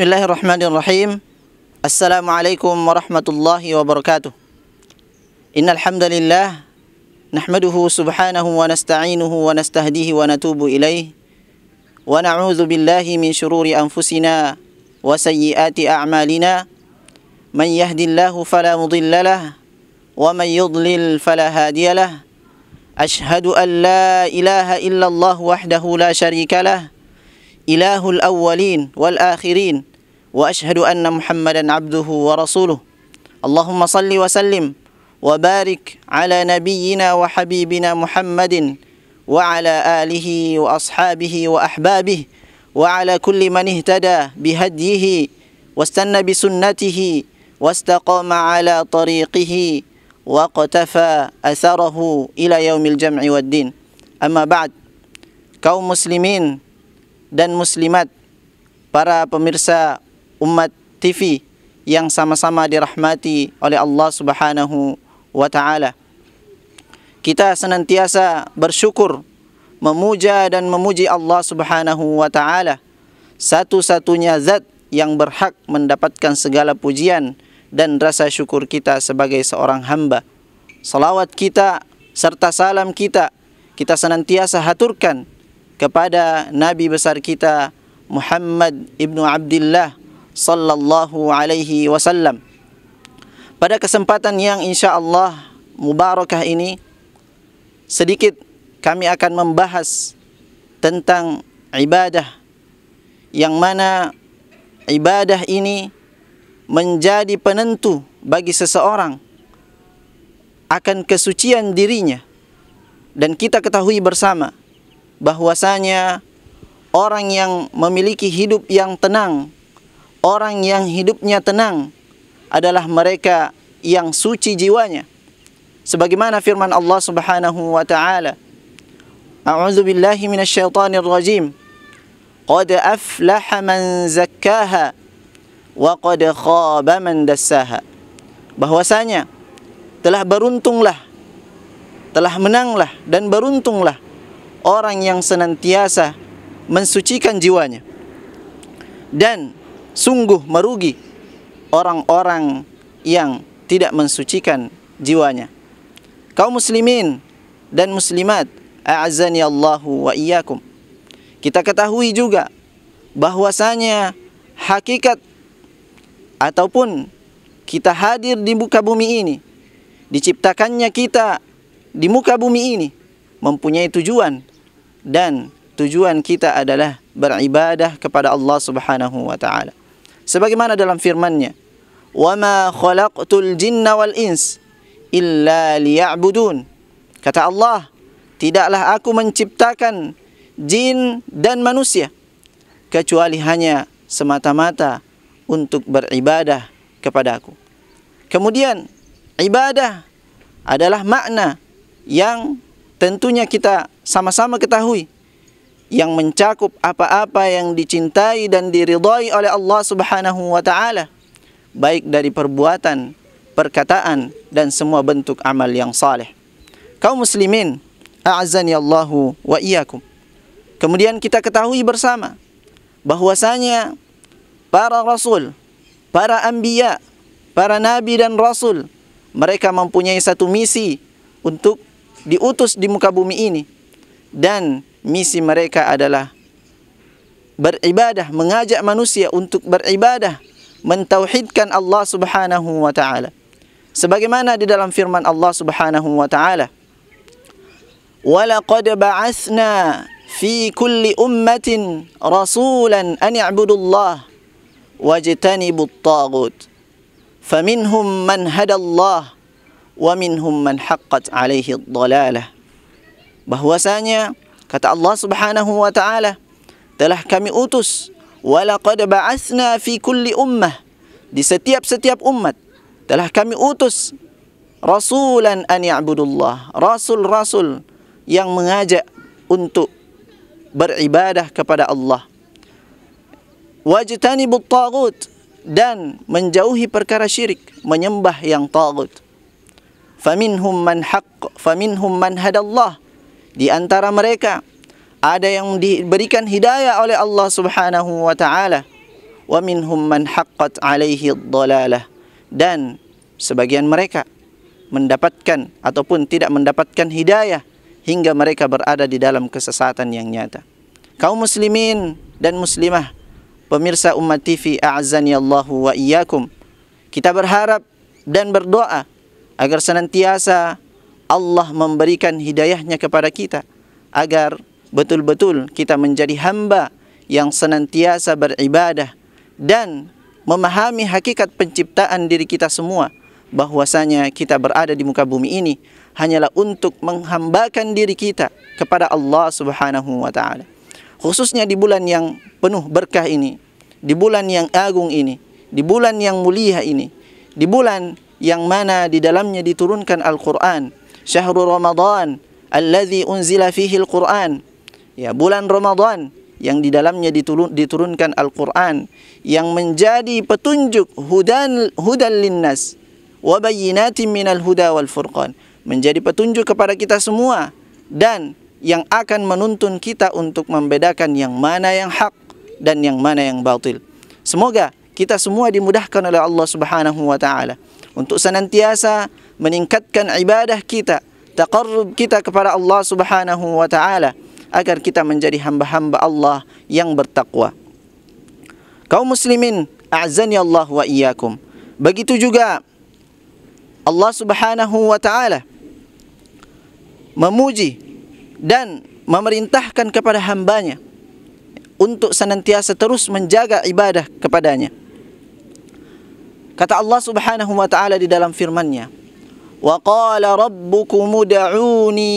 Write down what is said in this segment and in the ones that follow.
بسم الله الرحمن الرحيم السلام عليكم ورحمة الله وبركاته إن الحمد لله نحمده سبحانه ونستعينه ونستهديه ونتوب إليه ونعوذ بالله من شرور أنفسنا وسيئات أعمالنا من يهد الله فلا مضل له ومن يضلل فلا هادي له أشهد أن لا إله إلا الله وحده لا شريك له إله الأولين والآخرين واشهد ان محمدا عبده ورسوله اللهم صل وسلم وبارك على نبينا وحبيبنا محمد وعلى اله واصحابه واحبابه وعلى كل من اهتدى بهديه واستنى بسنته واستقام على طريقه واقتفى اثره الى يوم الجمع والدين اما بعد كوم مسلمين dan muslimat para pemirsa Umat TV yang sama-sama dirahmati oleh Allah Subhanahu wa taala. Kita senantiasa bersyukur memuja dan memuji Allah Subhanahu wa taala satu-satunya zat yang berhak mendapatkan segala pujian dan rasa syukur kita sebagai seorang hamba. Salawat kita serta salam kita kita senantiasa haturkan kepada nabi besar kita Muhammad ibnu Abdullah sallallahu alaihi wasallam. Pada kesempatan yang insyaallah mubarakah ini sedikit kami akan membahas tentang ibadah yang mana ibadah ini menjadi penentu bagi seseorang akan kesucian dirinya dan kita ketahui bersama bahwasanya orang yang memiliki hidup yang tenang orang yang hidupnya tenang adalah mereka yang suci jiwanya. Sebagaimana firman Allah Subhanahu wa taala. A'udzu billahi minasyaitonir rajim. Qad aflaha man zakkaha wa qad khaba man dassaha. Bahwasanya telah beruntunglah telah menanglah dan beruntunglah orang yang senantiasa mensucikan jiwanya. Dan sungguh merugi orang-orang yang tidak mensucikan jiwanya. Kau muslimin dan muslimat, a'azzani Allahu wa iyyakum. Kita ketahui juga bahwasanya hakikat ataupun kita hadir di muka bumi ini, diciptakannya kita di muka bumi ini mempunyai tujuan dan tujuan kita adalah beribadah kepada Allah Subhanahu wa taala sebagaimana dalam firman-Nya wa ma khalaqtul jinna wal ins illa liya'budun kata Allah tidaklah aku menciptakan jin dan manusia kecuali hanya semata-mata untuk beribadah kepada aku kemudian ibadah adalah makna yang tentunya kita sama-sama ketahui yang mencakup apa-apa yang dicintai dan diridhai oleh Allah Subhanahu wa taala baik dari perbuatan, perkataan dan semua bentuk amal yang saleh. Kaum muslimin, a'azzani Allahu wa iyyakum. Kemudian kita ketahui bersama bahwasanya para rasul, para anbiya, para nabi dan rasul mereka mempunyai satu misi untuk diutus di muka bumi ini dan misi mereka adalah beribadah, mengajak manusia untuk beribadah, mentauhidkan Allah Subhanahu wa taala. Sebagaimana di dalam firman Allah Subhanahu wa taala, "Walaqad ba'atsna fi kulli ummatin rasulan an ya'budullah wajtanibut tagut." فَمِنْهُمْ مَنْ هَدَى اللَّهِ وَمِنْهُمْ مَنْ حَقَّتْ عَلَيْهِ الضَّلَالَةِ Bahwasanya kata Allah Subhanahu wa taala telah kami utus walaqad ba'athna fi kulli ummah di setiap setiap umat telah kami utus rasulan an ya'budullah rasul rasul yang mengajak untuk beribadah kepada Allah wajtani buttagut dan menjauhi perkara syirik menyembah yang tagut faminhum man haqq faminhum man hadallah di antara mereka ada yang diberikan hidayah oleh Allah Subhanahu wa taala wa minhum man haqqat alaihi dhalalah dan sebagian mereka mendapatkan ataupun tidak mendapatkan hidayah hingga mereka berada di dalam kesesatan yang nyata kaum muslimin dan muslimah pemirsa Ummat TV a'azzani Allah wa iyyakum kita berharap dan berdoa agar senantiasa Allah memberikan hidayahnya kepada kita agar betul-betul kita menjadi hamba yang senantiasa beribadah dan memahami hakikat penciptaan diri kita semua bahwasanya kita berada di muka bumi ini hanyalah untuk menghambakan diri kita kepada Allah Subhanahu wa taala khususnya di bulan yang penuh berkah ini di bulan yang agung ini di bulan yang mulia ini di bulan yang mana di dalamnya diturunkan Al-Qur'an syahrul Ramadhan allazi unzila fihi alquran ya bulan Ramadhan yang di dalamnya diturunkan Al-Quran yang menjadi petunjuk hudan hudan linnas wa bayyinatin minal huda wal furqan menjadi petunjuk kepada kita semua dan yang akan menuntun kita untuk membedakan yang mana yang hak dan yang mana yang batil. Semoga kita semua dimudahkan oleh Allah Subhanahu wa taala untuk senantiasa meningkatkan ibadah kita, taqarrub kita kepada Allah Subhanahu wa taala agar kita menjadi hamba-hamba Allah yang bertakwa. Kau muslimin, a'zani Allah wa iyyakum. Begitu juga Allah Subhanahu wa taala memuji dan memerintahkan kepada hambanya untuk senantiasa terus menjaga ibadah kepadanya. Kata Allah Subhanahu wa taala di dalam firman-Nya, وقال ربكم دعوني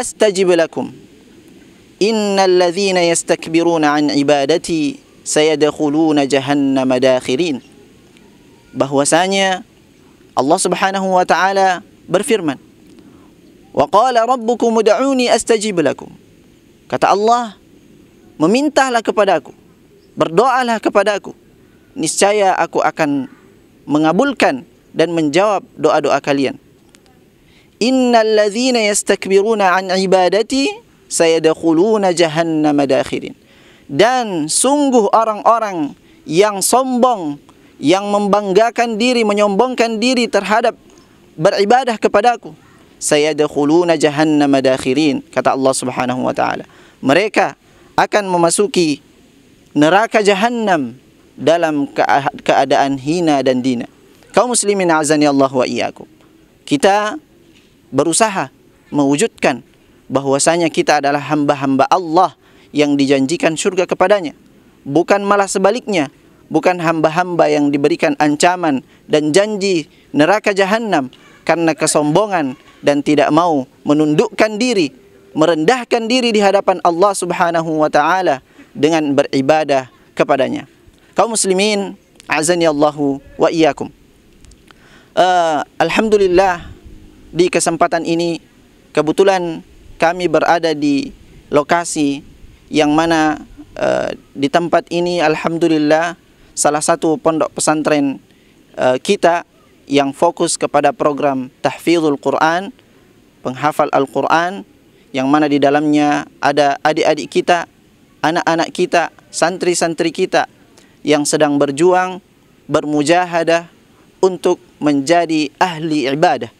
أستجب لكم إن الذين يستكبرون عن عبادتي سيدخلون جهنم داخرين bahwasanya Allah Subhanahu wa taala berfirman wa qala rabbukum ud'uni astajib lakum kata Allah memintalah kepadaku berdoalah kepadaku niscaya aku akan mengabulkan dan menjawab doa-doa kalian innal ladhina yastakbiruna an ibadati sayadkhuluna jahannama dakhirin dan sungguh orang-orang yang sombong yang membanggakan diri menyombongkan diri terhadap beribadah kepada Aku, sayadkhuluna jahannama dakhirin kata Allah Subhanahu wa taala mereka akan memasuki neraka jahannam dalam keadaan hina dan dina Kau muslimin azani Allah wa iyyakum kita berusaha mewujudkan bahwasanya kita adalah hamba-hamba Allah yang dijanjikan surga kepadanya bukan malah sebaliknya bukan hamba-hamba yang diberikan ancaman dan janji neraka jahannam karena kesombongan dan tidak mau menundukkan diri merendahkan diri di hadapan Allah Subhanahu wa taala dengan beribadah kepadanya Kau muslimin azani Allahu wa iyyakum uh, alhamdulillah di kesempatan ini kebetulan kami berada di lokasi yang mana uh, di tempat ini alhamdulillah salah satu pondok pesantren uh, kita yang fokus kepada program tahfizul Quran, penghafal Al-Quran yang mana di dalamnya ada adik-adik kita, anak-anak kita, santri-santri kita yang sedang berjuang bermujahadah untuk menjadi ahli ibadah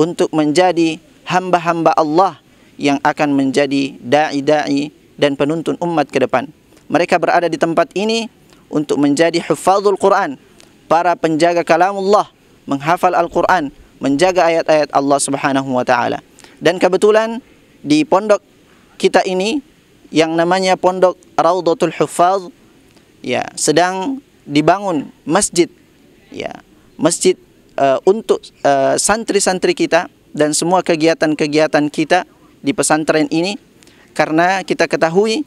untuk menjadi hamba-hamba Allah yang akan menjadi da'i-da'i dan penuntun umat ke depan. Mereka berada di tempat ini untuk menjadi hufadzul Quran, para penjaga kalamullah, menghafal Al-Quran, menjaga ayat-ayat Allah Subhanahu wa taala. Dan kebetulan di pondok kita ini yang namanya Pondok Raudhatul Hufadz ya sedang dibangun masjid ya masjid uh, untuk eh, santri-santri kita dan semua kegiatan-kegiatan kita di pesantren ini karena kita ketahui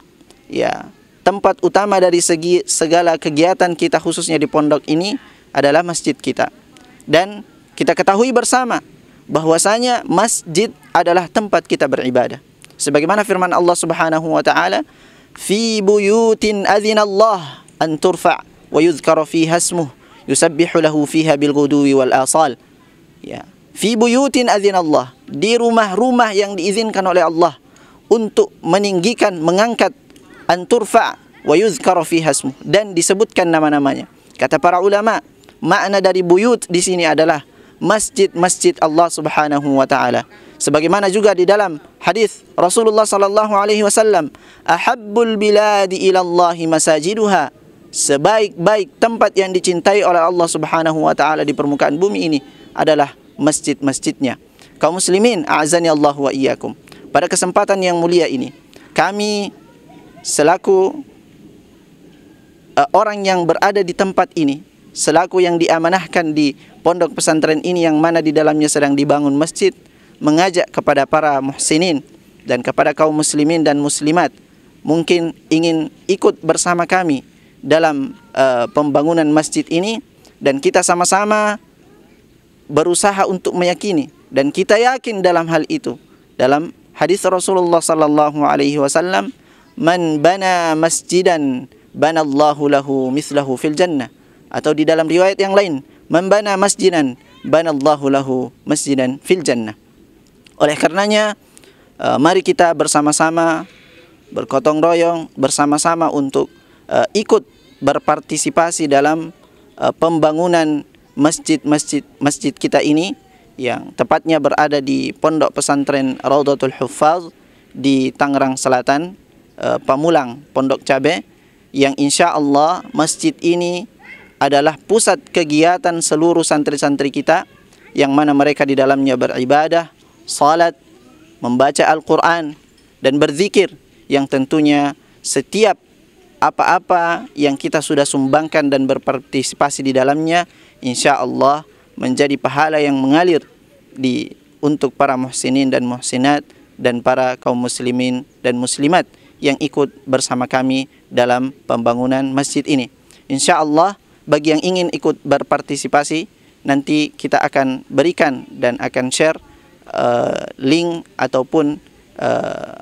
ya tempat utama dari segi segala kegiatan kita khususnya di pondok ini adalah masjid kita. Dan kita ketahui bersama bahwasanya masjid adalah tempat kita beribadah. Sebagaimana firman Allah Subhanahu wa taala, "Fi buyutin adzinallah an turfa' wa yudhkara yusabbihu lahu fiha bilghuduwi wal asal ya fi buyutin azin Allah di rumah-rumah yang diizinkan oleh Allah untuk meninggikan mengangkat anturfa wa yuzkaru fiha ismu dan disebutkan nama-namanya kata para ulama makna dari buyut di sini adalah masjid-masjid Allah Subhanahu wa taala sebagaimana juga di dalam hadis Rasulullah sallallahu alaihi wasallam ahabbul biladi ila Allah masajiduha sebaik-baik tempat yang dicintai oleh Allah Subhanahu wa taala di permukaan bumi ini adalah masjid-masjidnya. Kaum muslimin, a'zani Allah wa iyyakum. Pada kesempatan yang mulia ini, kami selaku uh, orang yang berada di tempat ini, selaku yang diamanahkan di pondok pesantren ini yang mana di dalamnya sedang dibangun masjid, mengajak kepada para muhsinin dan kepada kaum muslimin dan muslimat mungkin ingin ikut bersama kami dalam uh, pembangunan masjid ini dan kita sama-sama berusaha untuk meyakini dan kita yakin dalam hal itu dalam hadis Rasulullah sallallahu alaihi wasallam man bana masjidan bana Allahu lahu mislahu fil jannah atau di dalam riwayat yang lain man bana masjidan bana Allahu lahu masjidan fil jannah oleh karenanya uh, mari kita bersama-sama berkotong royong bersama-sama untuk uh, ikut berpartisipasi dalam uh, pembangunan masjid-masjid masjid kita ini yang tepatnya berada di Pondok Pesantren Raudatul Huffaz di Tangerang Selatan, uh, Pamulang, Pondok Cabe yang insya Allah masjid ini adalah pusat kegiatan seluruh santri-santri kita yang mana mereka di dalamnya beribadah, salat, membaca Al-Quran, dan berzikir yang tentunya setiap apa-apa yang kita sudah sumbangkan dan berpartisipasi di dalamnya insya Allah menjadi pahala yang mengalir di untuk para muhsinin dan muhsinat dan para kaum muslimin dan muslimat yang ikut bersama kami dalam pembangunan masjid ini. Insya Allah bagi yang ingin ikut berpartisipasi nanti kita akan berikan dan akan share uh, link ataupun uh,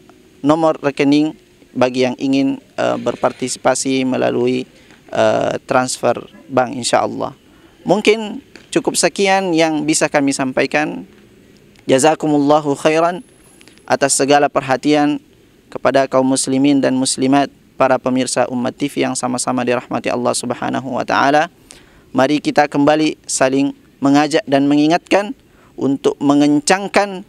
nomor rekening bagi yang ingin Eh, berpartisipasi melalui eh, transfer bank insyaallah. Mungkin cukup sekian yang bisa kami sampaikan. Jazakumullahu khairan atas segala perhatian kepada kaum muslimin dan muslimat, para pemirsa Ummat TV yang sama-sama dirahmati Allah Subhanahu wa taala. Mari kita kembali saling mengajak dan mengingatkan untuk mengencangkan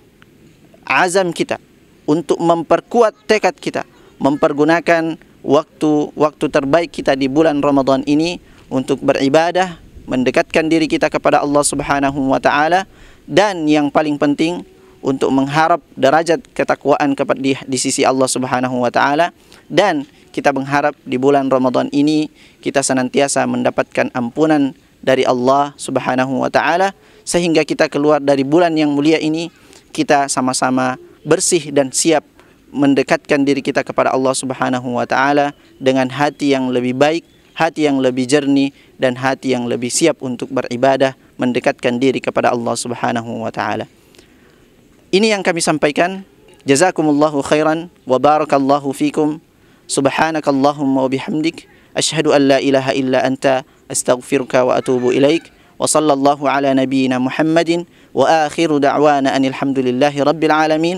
azam kita, untuk memperkuat tekad kita mempergunakan waktu waktu terbaik kita di bulan Ramadhan ini untuk beribadah, mendekatkan diri kita kepada Allah Subhanahu wa taala dan yang paling penting untuk mengharap derajat ketakwaan kepada di, di sisi Allah Subhanahu wa taala dan kita mengharap di bulan Ramadhan ini kita senantiasa mendapatkan ampunan dari Allah Subhanahu wa taala sehingga kita keluar dari bulan yang mulia ini kita sama-sama bersih dan siap mendekatkan diri kita kepada Allah Subhanahu wa taala dengan hati yang lebih baik, hati yang lebih jernih dan hati yang lebih siap untuk beribadah, mendekatkan diri kepada Allah Subhanahu wa taala. Ini yang kami sampaikan. Jazakumullahu khairan wa barakallahu fikum. Subhanakallahumma wa bihamdik ashhadu an la ilaha illa anta astaghfiruka wa atubu ilaik. Wa sallallahu ala nabiyyina Muhammadin wa akhiru da'wana anil hamdulillahi rabbil alamin.